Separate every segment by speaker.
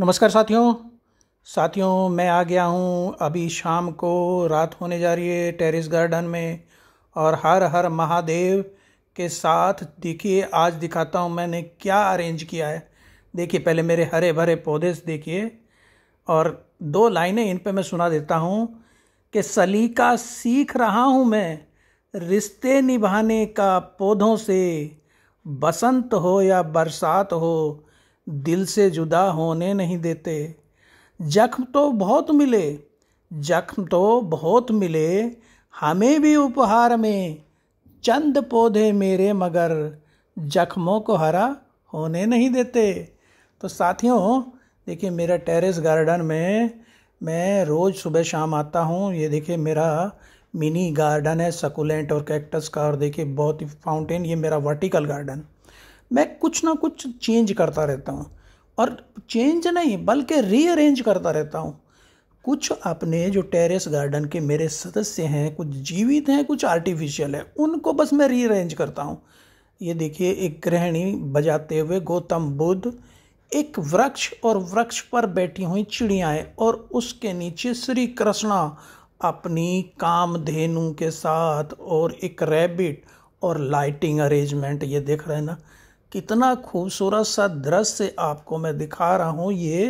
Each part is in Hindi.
Speaker 1: नमस्कार साथियों साथियों मैं आ गया हूँ अभी शाम को रात होने जा रही है टेरिस गार्डन में और हर हर महादेव के साथ देखिए आज दिखाता हूँ मैंने क्या अरेंज किया है देखिए पहले मेरे हरे भरे पौधे देखिए और दो लाइनें इन पे मैं सुना देता हूँ कि सलीका सीख रहा हूँ मैं रिश्ते निभाने का पौधों से बसंत हो या बरसात हो दिल से जुदा होने नहीं देते जख्म तो बहुत मिले जख्म तो बहुत मिले हमें भी उपहार में चंद पौधे मेरे मगर जख्मों को हरा होने नहीं देते तो साथियों देखिए मेरा टेरेस गार्डन में मैं रोज़ सुबह शाम आता हूँ ये देखिए मेरा मिनी गार्डन है सकुलेंट और कैक्टस का और देखिए बहुत ही फाउंटेन ये मेरा वर्टिकल गार्डन मैं कुछ ना कुछ चेंज करता रहता हूँ और चेंज नहीं बल्कि रीअरेंज करता रहता हूँ कुछ अपने जो टेरेस गार्डन के मेरे सदस्य हैं कुछ जीवित हैं कुछ आर्टिफिशियल है उनको बस मैं रीअरेंज करता हूँ ये देखिए एक गृहिणी बजाते हुए गौतम बुद्ध एक वृक्ष और वृक्ष पर बैठी हुई चिड़ियाएँ और उसके नीचे श्री कृष्णा अपनी कामधेनु के साथ और एक रैबिट और लाइटिंग अरेंजमेंट ये देख रहे हैं ना कितना खूबसूरत सा दृश्य आपको मैं दिखा रहा हूँ ये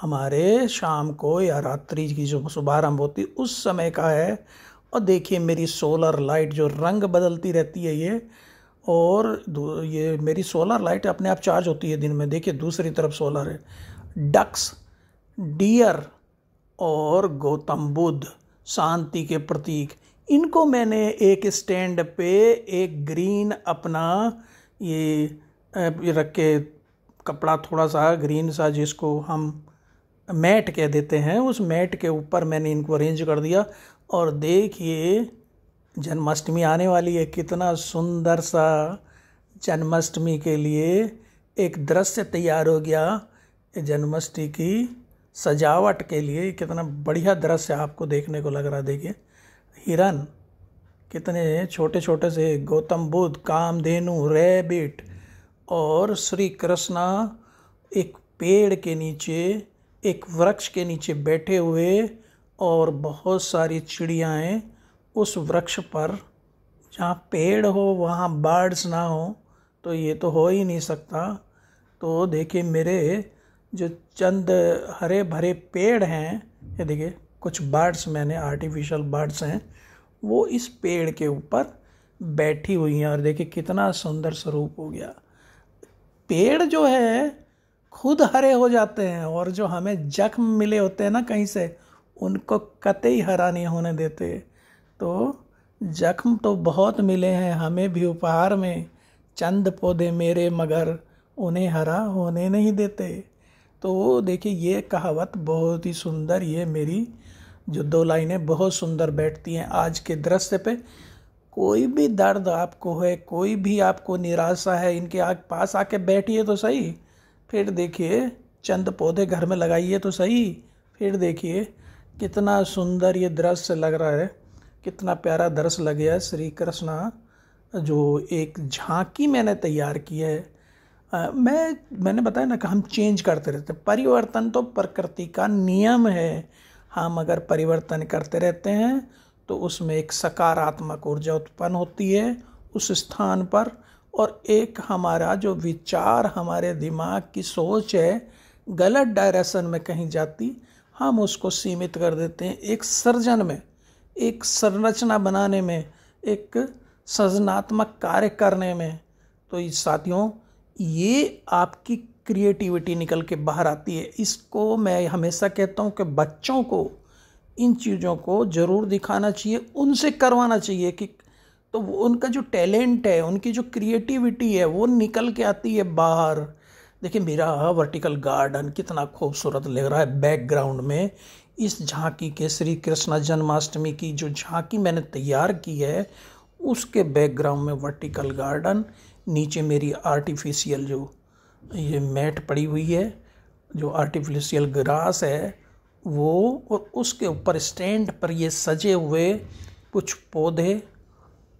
Speaker 1: हमारे शाम को या रात्रि की जो शुभारम्भ होती उस समय का है और देखिए मेरी सोलर लाइट जो रंग बदलती रहती है ये और ये मेरी सोलर लाइट अपने आप चार्ज होती है दिन में देखिए दूसरी तरफ सोलर है डक्स डियर और गौतम बुद्ध शांति के प्रतीक इनको मैंने एक स्टैंड पे एक ग्रीन अपना ये रख के कपड़ा थोड़ा सा ग्रीन सा जिसको हम मैट कह देते हैं उस मैट के ऊपर मैंने इनको अरेंज कर दिया और देखिए जन्माष्टमी आने वाली है कितना सुंदर सा जन्माष्टमी के लिए एक दृश्य तैयार हो गया जन्माष्टमी की सजावट के लिए कितना बढ़िया दृश्य आपको देखने को लग रहा है देखिए हिरन कितने छोटे छोटे से गौतम बुद्ध कामधेनु रैबिट और श्री कृष्णा एक पेड़ के नीचे एक वृक्ष के नीचे बैठे हुए और बहुत सारी चिड़ियाएँ उस वृक्ष पर जहाँ पेड़ हो वहाँ बर्ड्स ना हो तो ये तो हो ही नहीं सकता तो देखिए मेरे जो चंद हरे भरे पेड़ हैं ये देखिए कुछ बर्ड्स मैंने आर्टिफिशियल बर्ड्स हैं वो इस पेड़ के ऊपर बैठी हुई हैं और देखिए कितना सुंदर स्वरूप हो गया पेड़ जो है खुद हरे हो जाते हैं और जो हमें जख्म मिले होते हैं ना कहीं से उनको कतई हरा नहीं होने देते तो जख्म तो बहुत मिले हैं हमें भी उपहार में चंद पौधे मेरे मगर उन्हें हरा होने नहीं देते तो देखिए ये कहावत बहुत ही सुंदर ये मेरी जो दो लाइनें बहुत सुंदर बैठती हैं आज के दृश्य पे कोई भी दर्द आपको है कोई भी आपको निराशा है इनके आग पास आके बैठिए तो सही फिर देखिए चंद पौधे घर में लगाइए तो सही फिर देखिए कितना सुंदर ये दृश्य लग रहा है कितना प्यारा दृश्य लग गया श्री कृष्णा जो एक झांकी मैंने तैयार की है आ, मैं मैंने बताया ना कि हम चेंज करते रहते परिवर्तन तो प्रकृति का नियम है हम अगर परिवर्तन करते रहते हैं तो उसमें एक सकारात्मक ऊर्जा उत्पन्न होती है उस स्थान पर और एक हमारा जो विचार हमारे दिमाग की सोच है गलत डायरेक्शन में कहीं जाती हम उसको सीमित कर देते हैं एक सर्जन में एक संरचना बनाने में एक सृजनात्मक कार्य करने में तो इस साथियों ये आपकी क्रिएटिविटी निकल के बाहर आती है इसको मैं हमेशा कहता हूँ कि बच्चों को इन चीज़ों को ज़रूर दिखाना चाहिए उनसे करवाना चाहिए कि तो उनका जो टैलेंट है उनकी जो क्रिएटिविटी है वो निकल के आती है बाहर देखिए मेरा वर्टिकल गार्डन कितना खूबसूरत लग रहा है बैकग्राउंड में इस झांकी के श्री कृष्णा जन्माष्टमी की जो झांकी मैंने तैयार की है उसके बैकग्राउंड में वर्टिकल गार्डन नीचे मेरी आर्टिफिशियल जो ये मैट पड़ी हुई है जो आर्टिफिशियल ग्रास है वो और उसके ऊपर स्टैंड पर ये सजे हुए कुछ पौधे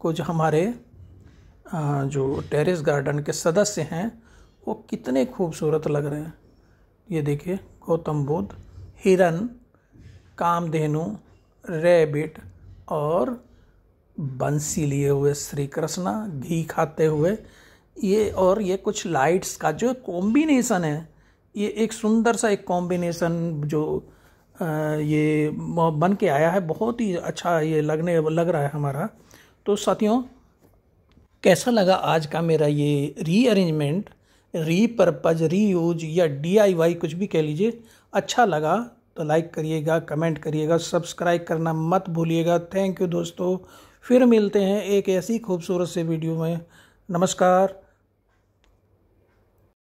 Speaker 1: कुछ हमारे जो टेरेस गार्डन के सदस्य हैं वो कितने खूबसूरत लग रहे हैं ये देखिए गौतम बुद्ध हिरन कामधेनु रेबिट और बंसी लिए हुए श्री कृष्णा घी खाते हुए ये और ये कुछ लाइट्स का जो कॉम्बिनेसन है ये एक सुंदर सा एक कॉम्बिनेसन जो आ, ये बन के आया है बहुत ही अच्छा ये लगने लग रहा है हमारा तो साथियों कैसा लगा आज का मेरा ये रीअरेंजमेंट रीपर्पज रीयूज या डीआईवाई कुछ भी कह लीजिए अच्छा लगा तो लाइक करिएगा कमेंट करिएगा सब्सक्राइब करना मत भूलिएगा थैंक यू दोस्तों फिर मिलते हैं एक ऐसी खूबसूरत से वीडियो में नमस्कार